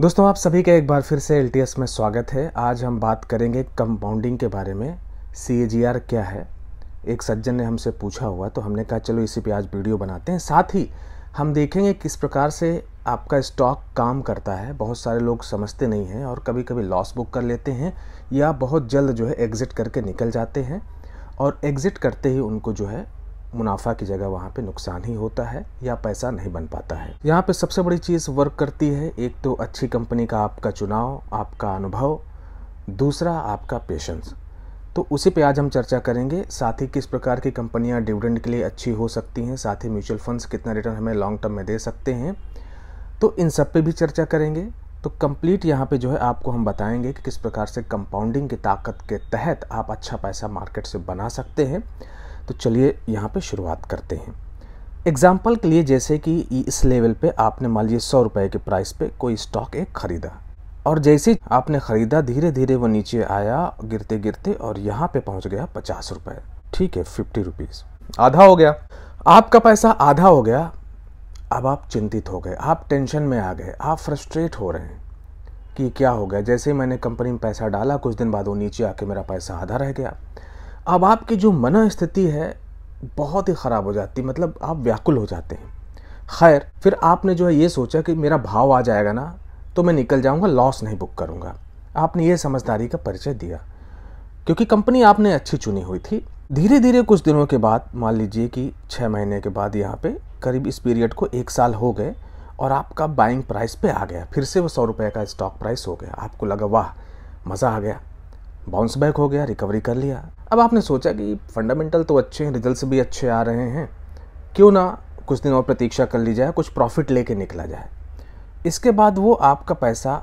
दोस्तों आप सभी का एक बार फिर से एल में स्वागत है आज हम बात करेंगे कंपाउंडिंग के बारे में सी क्या है एक सज्जन ने हमसे पूछा हुआ तो हमने कहा चलो इसी पे आज वीडियो बनाते हैं साथ ही हम देखेंगे किस प्रकार से आपका स्टॉक काम करता है बहुत सारे लोग समझते नहीं हैं और कभी कभी लॉस बुक कर लेते हैं या बहुत जल्द जो है एग्ज़िट करके निकल जाते हैं और एग्ज़िट करते ही उनको जो है मुनाफा की जगह वहाँ पे नुकसान ही होता है या पैसा नहीं बन पाता है यहाँ पे सबसे बड़ी चीज़ वर्क करती है एक तो अच्छी कंपनी का आपका चुनाव आपका अनुभव दूसरा आपका पेशेंस तो उसी पे आज हम चर्चा करेंगे साथ ही किस प्रकार की कंपनियाँ डिविडेंड के लिए अच्छी हो सकती हैं साथ ही म्यूचुअल फंड्स कितना रिटर्न हमें लॉन्ग टर्म में दे सकते हैं तो इन सब पे भी चर्चा करेंगे तो कंप्लीट यहाँ पे जो है आपको हम बताएंगे कि किस प्रकार से कंपाउंडिंग की ताकत के तहत आप अच्छा पैसा मार्केट से बना सकते हैं तो चलिए यहाँ पे शुरुआत करते हैं एग्ज़ाम्पल के लिए जैसे कि इस लेवल पे आपने मान लीजिए सौ रुपये के प्राइस पे कोई स्टॉक एक ख़रीदा और जैसे आपने ख़रीदा धीरे धीरे वो नीचे आया गिरते गिरते और यहाँ पे पहुँच गया पचास रुपये ठीक है फिफ्टी रुपीज़ आधा हो गया आपका पैसा आधा हो गया अब आप चिंतित हो गए आप टेंशन में आ गए आप फ्रस्ट्रेट हो रहे हैं कि क्या हो गया जैसे मैंने कंपनी में पैसा डाला कुछ दिन बाद वो नीचे आके मेरा पैसा आधा रह गया अब आपकी जो मन स्थिति है बहुत ही ख़राब हो जाती मतलब आप व्याकुल हो जाते हैं खैर फिर आपने जो है ये सोचा कि मेरा भाव आ जाएगा ना तो मैं निकल जाऊंगा लॉस नहीं बुक करूंगा आपने ये समझदारी का परिचय दिया क्योंकि कंपनी आपने अच्छी चुनी हुई थी धीरे धीरे कुछ दिनों के बाद मान लीजिए कि छः महीने के बाद यहाँ पे करीब इस पीरियड को एक साल हो गए और आपका बाइंग प्राइस पे आ गया फिर से वो सौ रुपये का स्टॉक प्राइस हो गया आपको लगा वाह मज़ा आ गया बाउंस बैक हो गया रिकवरी कर लिया अब आपने सोचा कि फंडामेंटल तो अच्छे हैं रिजल्ट भी अच्छे आ रहे हैं क्यों ना कुछ दिन और प्रतीक्षा कर ली जाए कुछ प्रॉफिट लेके निकला जाए इसके बाद वो आपका पैसा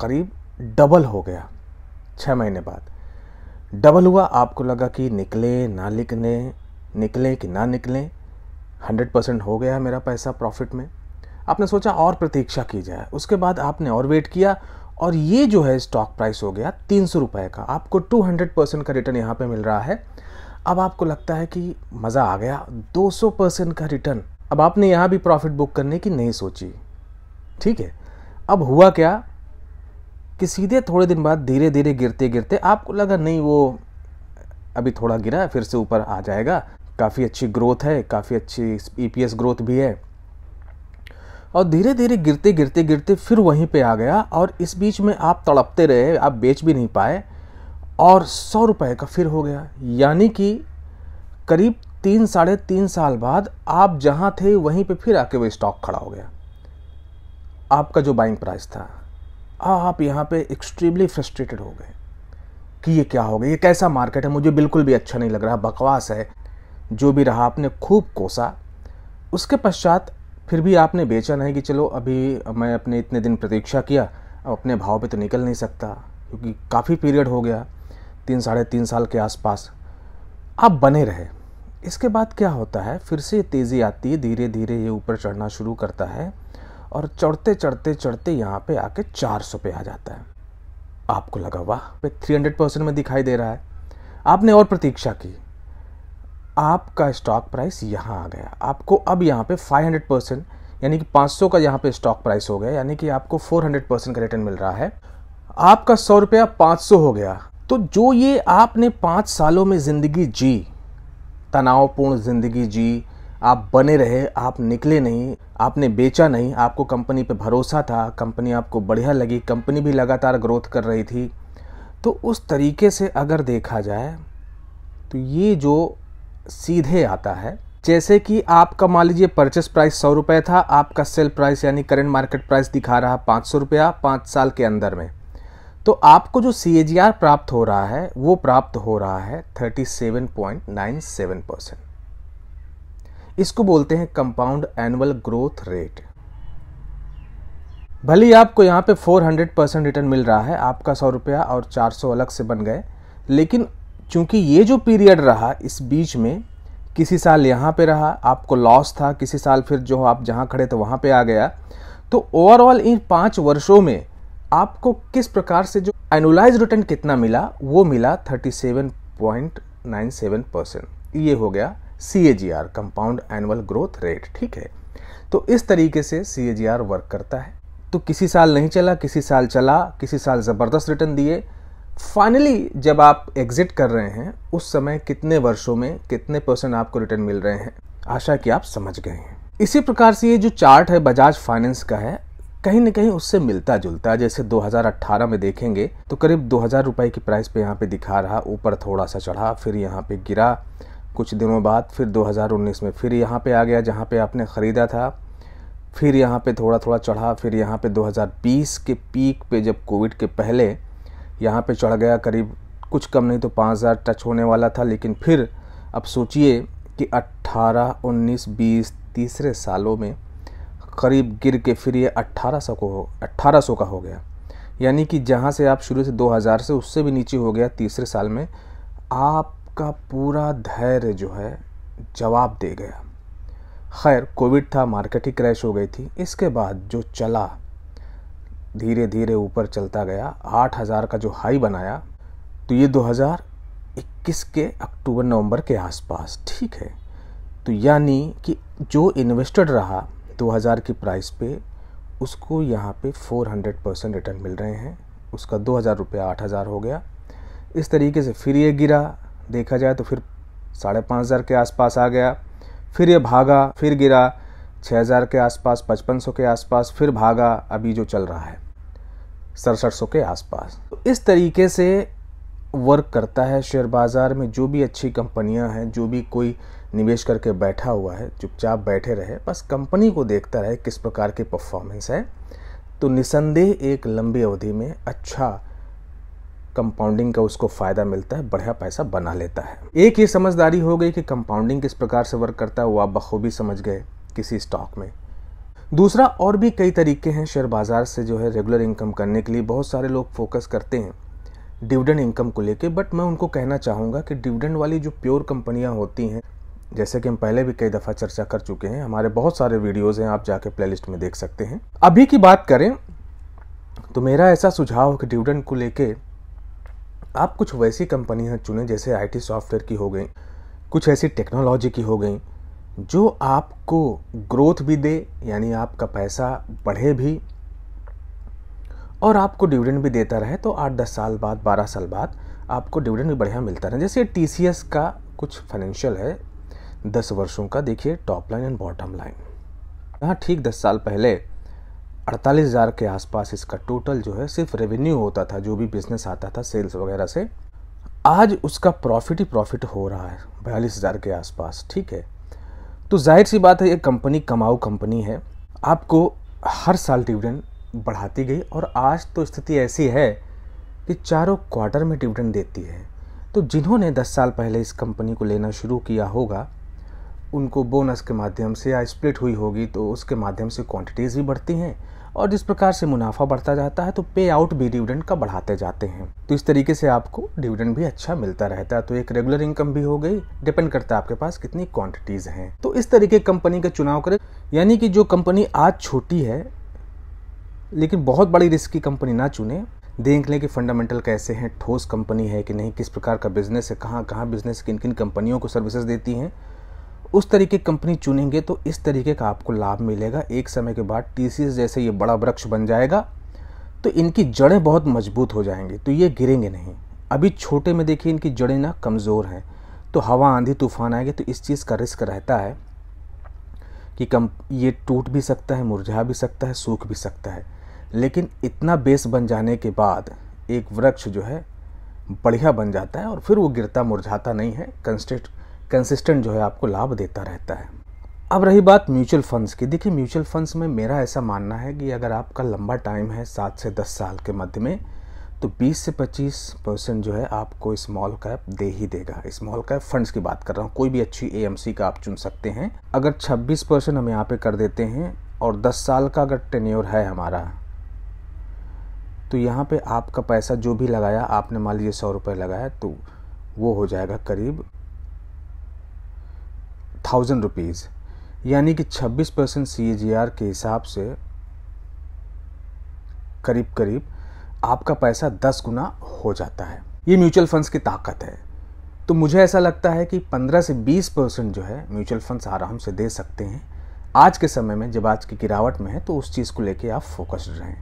करीब डबल हो गया छः महीने बाद डबल हुआ आपको लगा कि निकले ना निकले निकलें कि ना निकलें हंड्रेड परसेंट हो गया मेरा पैसा प्रॉफिट में आपने सोचा और प्रतीक्षा की जाए उसके बाद आपने और वेट किया और ये जो है स्टॉक प्राइस हो गया तीन सौ रुपये का आपको टू हंड्रेड परसेंट का रिटर्न यहाँ पे मिल रहा है अब आपको लगता है कि मज़ा आ गया दो सौ परसेंट का रिटर्न अब आपने यहाँ भी प्रॉफिट बुक करने की नहीं सोची ठीक है अब हुआ क्या कि सीधे थोड़े दिन बाद धीरे धीरे गिरते गिरते आपको लगा नहीं वो अभी थोड़ा गिरा फिर से ऊपर आ जाएगा काफ़ी अच्छी ग्रोथ है काफ़ी अच्छी ई e ग्रोथ भी है और धीरे धीरे गिरते गिरते गिरते फिर वहीं पे आ गया और इस बीच में आप तड़पते रहे आप बेच भी नहीं पाए और सौ रुपये का फिर हो गया यानी कि करीब तीन साढ़े तीन साल बाद आप जहाँ थे वहीं पे फिर आके वो स्टॉक खड़ा हो गया आपका जो बाइंग प्राइस था आप यहाँ पे एक्सट्रीमली फ्रस्ट्रेटेड हो गए कि ये क्या हो गया ये कैसा मार्केट है मुझे बिल्कुल भी अच्छा नहीं लग रहा बकवास है जो भी रहा आपने खूब कोसा उसके पश्चात फिर भी आपने बेचा नहीं कि चलो अभी मैं अपने इतने दिन प्रतीक्षा किया अब अपने भाव पे तो निकल नहीं सकता क्योंकि काफ़ी पीरियड हो गया तीन साढ़े तीन साल के आसपास आप बने रहे इसके बाद क्या होता है फिर से तेज़ी आती है धीरे धीरे ये ऊपर चढ़ना शुरू करता है और चढ़ते चढ़ते चढ़ते यहाँ पे आके चार सौ पे आ जाता है आपको लगा वाह पे थ्री हंड्रेड परसेंट में दिखाई दे रहा है आपने और प्रतीक्षा की आपका स्टॉक प्राइस यहाँ आ गया आपको अब यहाँ पे 500 परसेंट यानी कि 500 का यहाँ पे स्टॉक प्राइस हो गया यानी कि आपको 400 परसेंट का रिटर्न मिल रहा है आपका सौ रुपया पाँच हो गया तो जो ये आपने पाँच सालों में ज़िंदगी जी तनावपूर्ण ज़िंदगी जी आप बने रहे आप निकले नहीं आपने बेचा नहीं आपको कंपनी पे भरोसा था कंपनी आपको बढ़िया लगी कंपनी भी लगातार ग्रोथ कर रही थी तो उस तरीके से अगर देखा जाए तो ये जो सीधे आता है जैसे कि आपका मान लीजिए परचेस प्राइस सौ रुपये था आपका सेल प्राइस यानी करेंट मार्केट प्राइस दिखा रहा पाँच सौ रुपया पाँच साल के अंदर में तो आपको जो सी प्राप्त हो रहा है वो प्राप्त हो रहा है सेवन परसेंट इसको बोलते हैं कंपाउंड एनुअल ग्रोथ रेट भले ही आपको यहाँ पे 400 परसेंट रिटर्न मिल रहा है आपका सौ रुपया और 400 अलग से बन गए लेकिन क्योंकि ये जो पीरियड रहा इस बीच में किसी साल यहाँ पे रहा आपको लॉस था किसी साल फिर जो आप जहाँ खड़े थे वहाँ पे आ गया तो ओवरऑल इन पाँच वर्षों में आपको किस प्रकार से जो एनुलाइज रिटर्न कितना मिला वो मिला 37.97 परसेंट ये हो गया C A G R compound annual growth rate ठीक है तो इस तरीके से सी ए जी आर वर्क करता है तो किसी साल नहीं चला किसी साल चला किसी साल ज़बरदस्त रिटर्न दिए फाइनली जब आप एग्जिट कर रहे हैं उस समय कितने वर्षों में कितने परसेंट आपको रिटर्न मिल रहे हैं आशा कि आप समझ गए हैं इसी प्रकार से ये जो चार्ट है बजाज फाइनेंस का है कहीं ना कहीं उससे मिलता जुलता है जैसे 2018 में देखेंगे तो करीब दो हजार रुपए की प्राइस पे यहाँ पे दिखा रहा ऊपर थोड़ा सा चढ़ा फिर यहाँ पे गिरा कुछ दिनों बाद फिर 2019 में फिर यहाँ पे आ गया जहाँ पे आपने ख़रीदा था फिर यहाँ पे थोड़ा थोड़ा चढ़ा फिर यहाँ पे 2020 के पीक पे जब कोविड के पहले यहाँ पे चढ़ गया करीब कुछ कम नहीं तो पाँच हज़ार टच होने वाला था लेकिन फिर अब सोचिए कि 18, 19, 20 तीसरे सालों में करीब गिर के फिर ये 1800 को हो 1800 का हो गया यानी कि जहाँ से आप शुरू से 2000 से उससे भी नीचे हो गया तीसरे साल में आपका पूरा धैर्य जो है जवाब दे गया खैर कोविड था मार्केट ही क्रैश हो गई थी इसके बाद जो चला धीरे धीरे ऊपर चलता गया 8000 का जो हाई बनाया तो ये 2021 के अक्टूबर नवंबर के आसपास ठीक है तो यानी कि जो इन्वेस्टेड रहा 2000 की प्राइस पे उसको यहाँ पे 400 परसेंट रिटर्न मिल रहे हैं उसका दो हज़ार रुपया आठ हज़ार हो गया इस तरीके से फिर ये गिरा देखा जाए तो फिर साढ़े पाँच हज़ार के आसपास आ गया फिर ये भागा फिर गिरा 6000 के आसपास 5500 के आसपास फिर भागा अभी जो चल रहा है सड़सठ सौ के आसपास तो इस तरीके से वर्क करता है शेयर बाज़ार में जो भी अच्छी कंपनियां हैं जो भी कोई निवेश करके बैठा हुआ है चुपचाप बैठे रहे बस कंपनी को देखता रहे किस प्रकार की परफॉर्मेंस है तो निसंदेह एक लंबी अवधि में अच्छा कंपाउंडिंग का उसको फ़ायदा मिलता है बढ़िया पैसा बना लेता है एक ये समझदारी हो गई कि कंपाउंडिंग किस प्रकार से वर्क करता है वो आप बखूबी समझ गए किसी स्टॉक में दूसरा और भी कई तरीके हैं शेयर बाज़ार से जो है रेगुलर इनकम करने के लिए बहुत सारे लोग फोकस करते हैं डिविडेंड इनकम को लेके बट मैं उनको कहना चाहूँगा कि डिविडेंड वाली जो प्योर कंपनियाँ होती हैं जैसे कि हम पहले भी कई दफ़ा चर्चा कर चुके हैं हमारे बहुत सारे वीडियोज़ हैं आप जाके प्ले में देख सकते हैं अभी की बात करें तो मेरा ऐसा सुझाव कि डिविडेंड को लेके आप कुछ वैसी कंपनियाँ चुनें जैसे आईटी सॉफ्टवेयर की हो गई कुछ ऐसी टेक्नोलॉजी की हो गई जो आपको ग्रोथ भी दे यानी आपका पैसा बढ़े भी और आपको डिविडेंड भी देता रहे तो आठ दस साल बाद बारह साल बाद आपको डिविडेंड भी बढ़िया मिलता रहे जैसे टी का कुछ फाइनेंशियल है दस वर्षों का देखिए top line and bottom line यहाँ ठीक दस साल पहले अड़तालीस हज़ार के आसपास इसका टोटल जो है सिर्फ रेवेन्यू होता था जो भी बिजनेस आता था सेल्स वगैरह से आज उसका प्रॉफिट ही प्रॉफिट हो रहा है बयालीस हज़ार के आसपास ठीक है तो जाहिर सी बात है ये कंपनी कमाऊ कंपनी है आपको हर साल डिविडेंड बढ़ाती गई और आज तो स्थिति ऐसी है कि चारों क्वार्टर में डिविडेंड देती है तो जिन्होंने 10 साल पहले इस कंपनी को लेना शुरू किया होगा उनको बोनस के माध्यम से या स्प्लिट हुई होगी तो उसके माध्यम से क्वांटिटीज़ भी बढ़ती हैं और जिस प्रकार से मुनाफा बढ़ता जाता है तो पे आउट भी डिविडेंड का बढ़ाते जाते हैं तो इस तरीके से आपको डिविडेंड भी अच्छा मिलता रहता है तो एक रेगुलर इनकम भी हो गई डिपेंड करता है आपके पास कितनी क्वांटिटीज हैं तो इस तरीके कंपनी का चुनाव करें यानी कि जो कंपनी आज छोटी है लेकिन बहुत बड़ी रिस्क की कंपनी ना चुने देख लें कि फंडामेंटल कैसे हैं ठोस कंपनी है कि नहीं किस प्रकार का बिजनेस है कहाँ कहाँ बिजनेस किन किन कंपनियों को सर्विसेज देती हैं उस तरीके कंपनी चुनेंगे तो इस तरीके का आपको लाभ मिलेगा एक समय के बाद टी जैसे ये बड़ा वृक्ष बन जाएगा तो इनकी जड़ें बहुत मजबूत हो जाएंगी तो ये गिरेंगे नहीं अभी छोटे में देखिए इनकी जड़ें ना कमज़ोर हैं तो हवा आंधी तूफान आएंगे तो इस चीज़ का रिस्क रहता है कि कम ये टूट भी सकता है मुरझा भी सकता है सूख भी सकता है लेकिन इतना बेस बन जाने के बाद एक वृक्ष जो है बढ़िया बन जाता है और फिर वो गिरता मुरझाता नहीं है कंस्टेंट कंसिस्टेंट जो है आपको लाभ देता रहता है अब रही बात म्यूचुअल फंड्स की देखिए म्यूचुअल फंड्स में मेरा ऐसा मानना है कि अगर आपका लंबा टाइम है सात से दस साल के मध्य में तो 20 से 25 परसेंट जो है आपको स्मॉल कैप दे ही देगा स्मॉल कैप फंड्स की बात कर रहा हूँ कोई भी अच्छी ए का आप चुन सकते हैं अगर 26 परसेंट हम यहाँ पे कर देते हैं और 10 साल का अगर टेन्योर है हमारा तो यहाँ पे आपका पैसा जो भी लगाया आपने मान लीजिए सौ रुपये लगाया तो वो हो जाएगा करीब थाउजेंड रुपीज़ यानी कि 26 परसेंट सी के हिसाब से करीब करीब आपका पैसा दस गुना हो जाता है ये म्यूचुअल फंड्स की ताकत है तो मुझे ऐसा लगता है कि 15 से 20 परसेंट जो है म्यूचुअल फंड्स आराम से दे सकते हैं आज के समय में जब आज की गिरावट में है तो उस चीज़ को लेके आप फोकस्ड रहें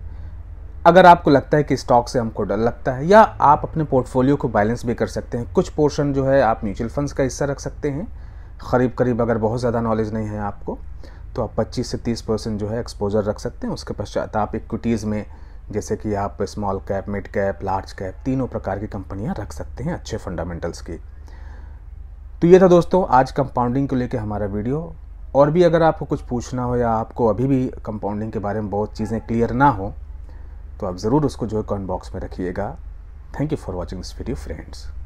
अगर आपको लगता है कि स्टॉक से हमको डर लगता है या आप अपने पोर्टफोलियो को बैलेंस भी कर सकते हैं कुछ पोर्शन जो है आप म्यूचुअल फंड्स का हिस्सा रख सकते हैं करीब करीब अगर बहुत ज़्यादा नॉलेज नहीं है आपको तो आप 25 से 30 परसेंट जो है एक्सपोजर रख सकते हैं उसके पश्चात आप इक्विटीज़ में जैसे कि आप small cap mid cap large cap तीनों प्रकार की कंपनियां रख सकते हैं अच्छे फंडामेंटल्स की तो ये था दोस्तों आज कंपाउंडिंग को लेकर हमारा वीडियो और भी अगर आपको कुछ पूछना हो या आपको अभी भी कंपाउंडिंग के बारे में बहुत चीज़ें क्लियर ना हो तो आप ज़रूर उसको जो है कॉमेंट बॉक्स में रखिएगा thank you for watching this video friends